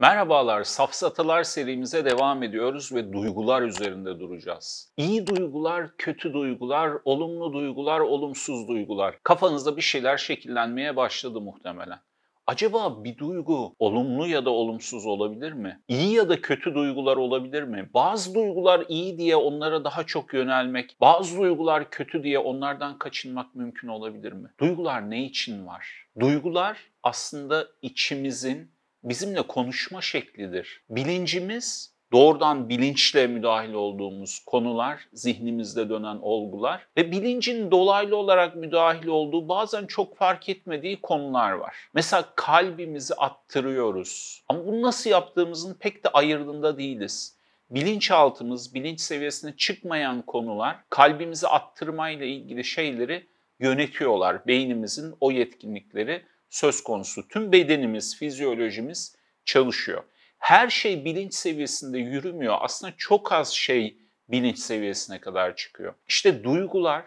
Merhabalar, Safsatalar serimize devam ediyoruz ve duygular üzerinde duracağız. İyi duygular, kötü duygular, olumlu duygular, olumsuz duygular. Kafanızda bir şeyler şekillenmeye başladı muhtemelen. Acaba bir duygu olumlu ya da olumsuz olabilir mi? İyi ya da kötü duygular olabilir mi? Bazı duygular iyi diye onlara daha çok yönelmek, bazı duygular kötü diye onlardan kaçınmak mümkün olabilir mi? Duygular ne için var? Duygular aslında içimizin bizimle konuşma şeklidir. Bilincimiz doğrudan bilinçle müdahil olduğumuz konular, zihnimizde dönen olgular ve bilincin dolaylı olarak müdahil olduğu bazen çok fark etmediği konular var. Mesela kalbimizi attırıyoruz ama bunu nasıl yaptığımızın pek de ayırdığında değiliz. Bilinçaltımız, bilinç seviyesine çıkmayan konular kalbimizi attırmayla ilgili şeyleri yönetiyorlar. Beynimizin o yetkinlikleri söz konusu. Tüm bedenimiz, fizyolojimiz çalışıyor. Her şey bilinç seviyesinde yürümüyor. Aslında çok az şey bilinç seviyesine kadar çıkıyor. İşte duygular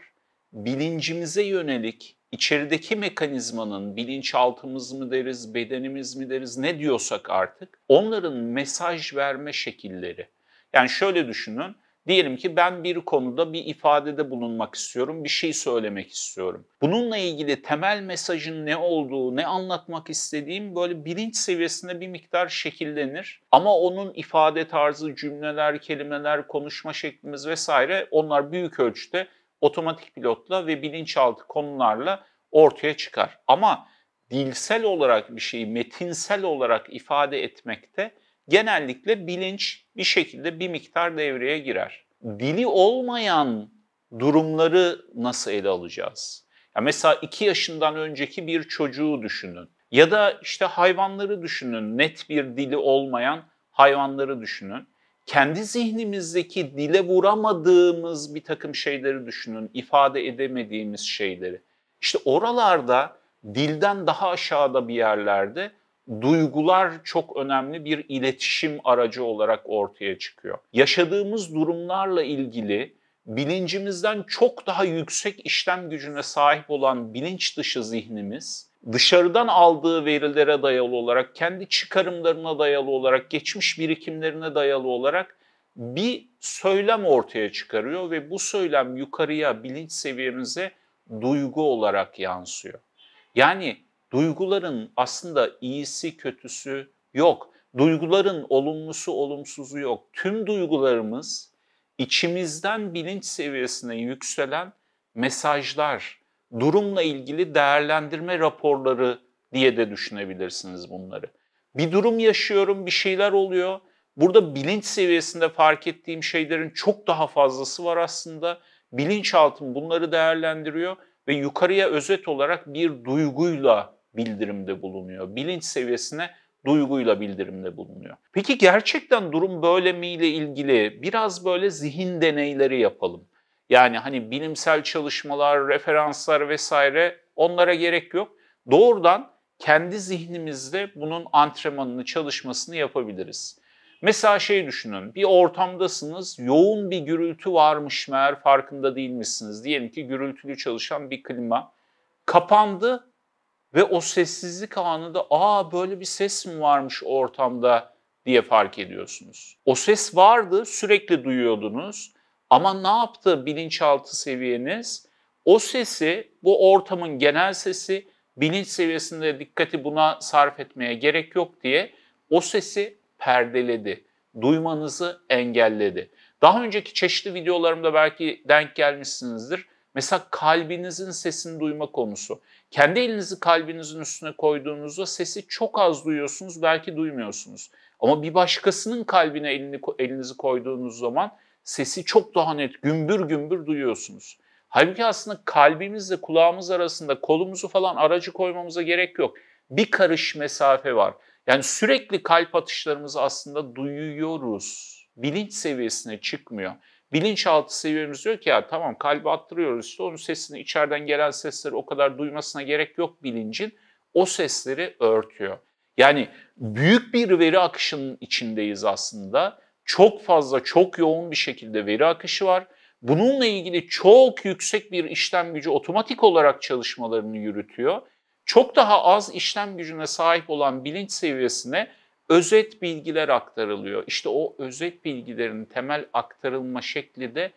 bilincimize yönelik içerideki mekanizmanın bilinçaltımız mı deriz, bedenimiz mi deriz ne diyorsak artık onların mesaj verme şekilleri. Yani şöyle düşünün Diyelim ki ben bir konuda bir ifadede bulunmak istiyorum, bir şey söylemek istiyorum. Bununla ilgili temel mesajın ne olduğu, ne anlatmak istediğim böyle bilinç seviyesinde bir miktar şekillenir. Ama onun ifade tarzı, cümleler, kelimeler, konuşma şeklimiz vesaire onlar büyük ölçüde otomatik pilotla ve bilinçaltı konularla ortaya çıkar. Ama dilsel olarak bir şeyi metinsel olarak ifade etmekte genellikle bilinç bir şekilde bir miktar devreye girer. Dili olmayan durumları nasıl ele alacağız? Ya mesela 2 yaşından önceki bir çocuğu düşünün. Ya da işte hayvanları düşünün. Net bir dili olmayan hayvanları düşünün. Kendi zihnimizdeki dile vuramadığımız bir takım şeyleri düşünün. ifade edemediğimiz şeyleri. İşte oralarda dilden daha aşağıda bir yerlerde duygular çok önemli bir iletişim aracı olarak ortaya çıkıyor. Yaşadığımız durumlarla ilgili bilincimizden çok daha yüksek işlem gücüne sahip olan bilinç dışı zihnimiz dışarıdan aldığı verilere dayalı olarak, kendi çıkarımlarına dayalı olarak, geçmiş birikimlerine dayalı olarak bir söylem ortaya çıkarıyor ve bu söylem yukarıya bilinç seviyemize duygu olarak yansıyor. Yani Duyguların aslında iyisi kötüsü yok. Duyguların olumlusu olumsuzu yok. Tüm duygularımız içimizden bilinç seviyesine yükselen mesajlar, durumla ilgili değerlendirme raporları diye de düşünebilirsiniz bunları. Bir durum yaşıyorum, bir şeyler oluyor. Burada bilinç seviyesinde fark ettiğim şeylerin çok daha fazlası var aslında. Bilinçaltım bunları değerlendiriyor ve yukarıya özet olarak bir duyguyla bildirimde bulunuyor. Bilinç seviyesine duyguyla bildirimde bulunuyor. Peki gerçekten durum böyle mi ile ilgili biraz böyle zihin deneyleri yapalım. Yani hani bilimsel çalışmalar, referanslar vesaire onlara gerek yok. Doğrudan kendi zihnimizde bunun antrenmanını, çalışmasını yapabiliriz. Mesela şey düşünün, bir ortamdasınız, yoğun bir gürültü varmış meğer farkında değilmişsiniz. Diyelim ki gürültülü çalışan bir klima kapandı ve o sessizlik anında aa böyle bir ses mi varmış ortamda diye fark ediyorsunuz. O ses vardı sürekli duyuyordunuz ama ne yaptı bilinçaltı seviyeniz? O sesi bu ortamın genel sesi bilinç seviyesinde dikkati buna sarf etmeye gerek yok diye o sesi perdeledi. Duymanızı engelledi. Daha önceki çeşitli videolarımda belki denk gelmişsinizdir. Mesela kalbinizin sesini duyma konusu. Kendi elinizi kalbinizin üstüne koyduğunuzda sesi çok az duyuyorsunuz, belki duymuyorsunuz. Ama bir başkasının kalbine elini, elinizi koyduğunuz zaman sesi çok daha net, gümbür gümbür duyuyorsunuz. Halbuki aslında kalbimizle kulağımız arasında kolumuzu falan aracı koymamıza gerek yok. Bir karış mesafe var. Yani sürekli kalp atışlarımızı aslında duyuyoruz. Bilinç seviyesine çıkmıyor bilinçaltı seviyemiz diyor ki ya tamam kalbi attırıyoruz işte onun sesini içeriden gelen sesleri o kadar duymasına gerek yok bilincin o sesleri örtüyor. Yani büyük bir veri akışının içindeyiz aslında. Çok fazla, çok yoğun bir şekilde veri akışı var. Bununla ilgili çok yüksek bir işlem gücü otomatik olarak çalışmalarını yürütüyor. Çok daha az işlem gücüne sahip olan bilinç seviyesine özet bilgiler aktarılıyor. İşte o özet bilgilerin temel aktarılma şekli de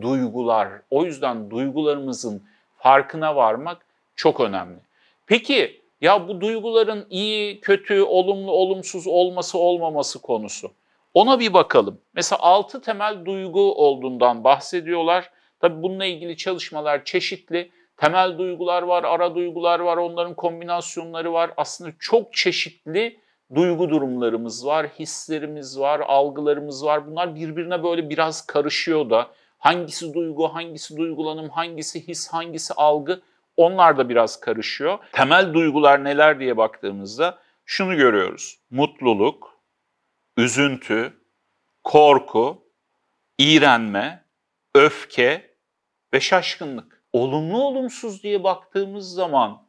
duygular. O yüzden duygularımızın farkına varmak çok önemli. Peki ya bu duyguların iyi, kötü, olumlu, olumsuz olması olmaması konusu. Ona bir bakalım. Mesela altı temel duygu olduğundan bahsediyorlar. Tabii bununla ilgili çalışmalar çeşitli. Temel duygular var, ara duygular var, onların kombinasyonları var. Aslında çok çeşitli duygu durumlarımız var, hislerimiz var, algılarımız var. Bunlar birbirine böyle biraz karışıyor da hangisi duygu, hangisi duygulanım, hangisi his, hangisi algı onlar da biraz karışıyor. Temel duygular neler diye baktığımızda şunu görüyoruz. Mutluluk, üzüntü, korku, iğrenme, öfke ve şaşkınlık. Olumlu olumsuz diye baktığımız zaman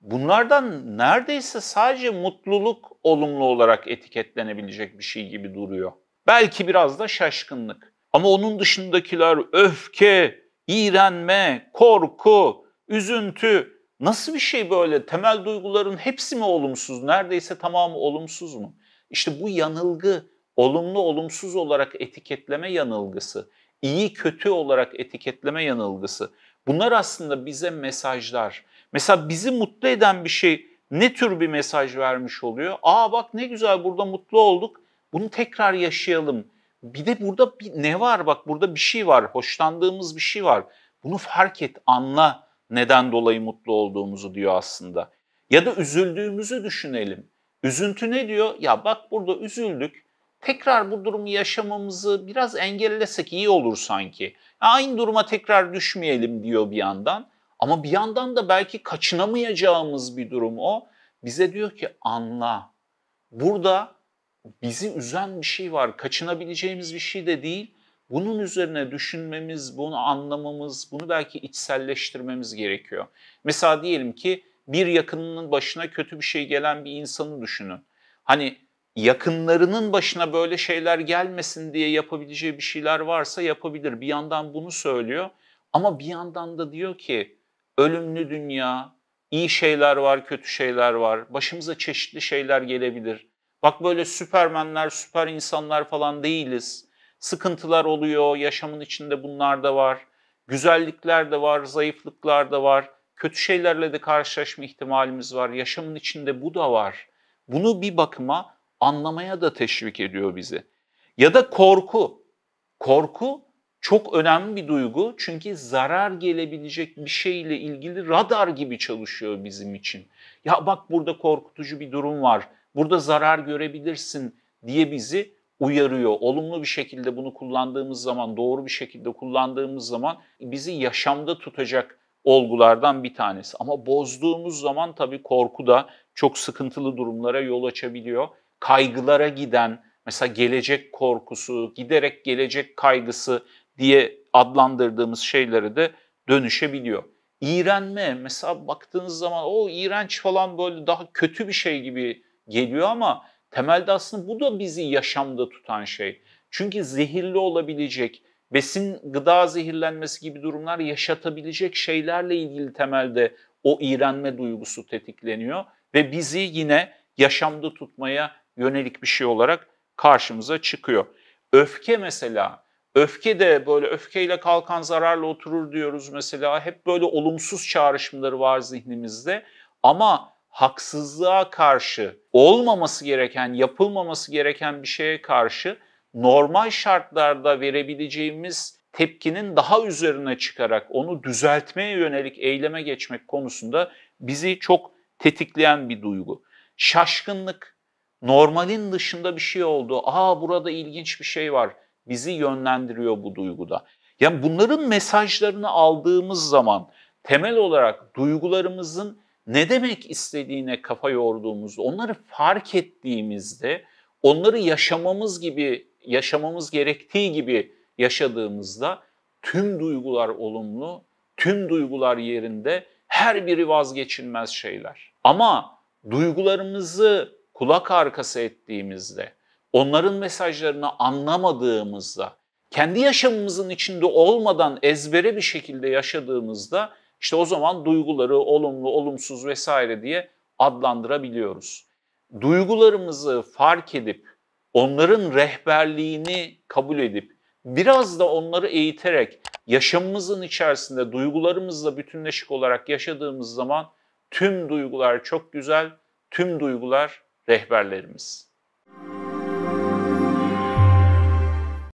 bunlardan neredeyse sadece mutluluk olumlu olarak etiketlenebilecek bir şey gibi duruyor. Belki biraz da şaşkınlık. Ama onun dışındakiler öfke, iğrenme, korku, üzüntü nasıl bir şey böyle? Temel duyguların hepsi mi olumsuz? Neredeyse tamamı olumsuz mu? İşte bu yanılgı olumlu olumsuz olarak etiketleme yanılgısı, iyi kötü olarak etiketleme yanılgısı. Bunlar aslında bize mesajlar. Mesela bizi mutlu eden bir şey ne tür bir mesaj vermiş oluyor? Aa bak ne güzel burada mutlu olduk. Bunu tekrar yaşayalım. Bir de burada bir, ne var? Bak burada bir şey var. Hoşlandığımız bir şey var. Bunu fark et, anla neden dolayı mutlu olduğumuzu diyor aslında. Ya da üzüldüğümüzü düşünelim. Üzüntü ne diyor? Ya bak burada üzüldük. Tekrar bu durumu yaşamamızı biraz engellesek iyi olur sanki. Aynı duruma tekrar düşmeyelim diyor bir yandan. Ama bir yandan da belki kaçınamayacağımız bir durum o. Bize diyor ki anla. Burada bizi üzen bir şey var. Kaçınabileceğimiz bir şey de değil. Bunun üzerine düşünmemiz, bunu anlamamız, bunu belki içselleştirmemiz gerekiyor. Mesela diyelim ki bir yakınının başına kötü bir şey gelen bir insanı düşünün. Hani yakınlarının başına böyle şeyler gelmesin diye yapabileceği bir şeyler varsa yapabilir. Bir yandan bunu söylüyor ama bir yandan da diyor ki ölümlü dünya, iyi şeyler var, kötü şeyler var. Başımıza çeşitli şeyler gelebilir. Bak böyle süpermenler, süper insanlar falan değiliz. Sıkıntılar oluyor, yaşamın içinde bunlar da var. Güzellikler de var, zayıflıklar da var. Kötü şeylerle de karşılaşma ihtimalimiz var. Yaşamın içinde bu da var. Bunu bir bakıma anlamaya da teşvik ediyor bizi. Ya da korku. Korku çok önemli bir duygu çünkü zarar gelebilecek bir şeyle ilgili radar gibi çalışıyor bizim için. Ya bak burada korkutucu bir durum var, burada zarar görebilirsin diye bizi uyarıyor. Olumlu bir şekilde bunu kullandığımız zaman, doğru bir şekilde kullandığımız zaman bizi yaşamda tutacak olgulardan bir tanesi. Ama bozduğumuz zaman tabii korku da çok sıkıntılı durumlara yol açabiliyor. Kaygılara giden, mesela gelecek korkusu, giderek gelecek kaygısı, diye adlandırdığımız şeylere de dönüşebiliyor. İğrenme mesela baktığınız zaman o iğrenç falan böyle daha kötü bir şey gibi geliyor ama temelde aslında bu da bizi yaşamda tutan şey. Çünkü zehirli olabilecek, besin gıda zehirlenmesi gibi durumlar yaşatabilecek şeylerle ilgili temelde o iğrenme duygusu tetikleniyor ve bizi yine yaşamda tutmaya yönelik bir şey olarak karşımıza çıkıyor. Öfke mesela Öfke de böyle öfkeyle kalkan zararla oturur diyoruz mesela. Hep böyle olumsuz çağrışımları var zihnimizde. Ama haksızlığa karşı, olmaması gereken, yapılmaması gereken bir şeye karşı normal şartlarda verebileceğimiz tepkinin daha üzerine çıkarak onu düzeltmeye yönelik eyleme geçmek konusunda bizi çok tetikleyen bir duygu. Şaşkınlık, normalin dışında bir şey oldu. Aa burada ilginç bir şey var bizi yönlendiriyor bu duyguda. Yani bunların mesajlarını aldığımız zaman temel olarak duygularımızın ne demek istediğine kafa yorduğumuzda, onları fark ettiğimizde, onları yaşamamız gibi, yaşamamız gerektiği gibi yaşadığımızda tüm duygular olumlu, tüm duygular yerinde, her biri vazgeçilmez şeyler. Ama duygularımızı kulak arkası ettiğimizde, onların mesajlarını anlamadığımızda, kendi yaşamımızın içinde olmadan ezbere bir şekilde yaşadığımızda işte o zaman duyguları olumlu, olumsuz vesaire diye adlandırabiliyoruz. Duygularımızı fark edip onların rehberliğini kabul edip biraz da onları eğiterek yaşamımızın içerisinde duygularımızla bütünleşik olarak yaşadığımız zaman tüm duygular çok güzel, tüm duygular rehberlerimiz.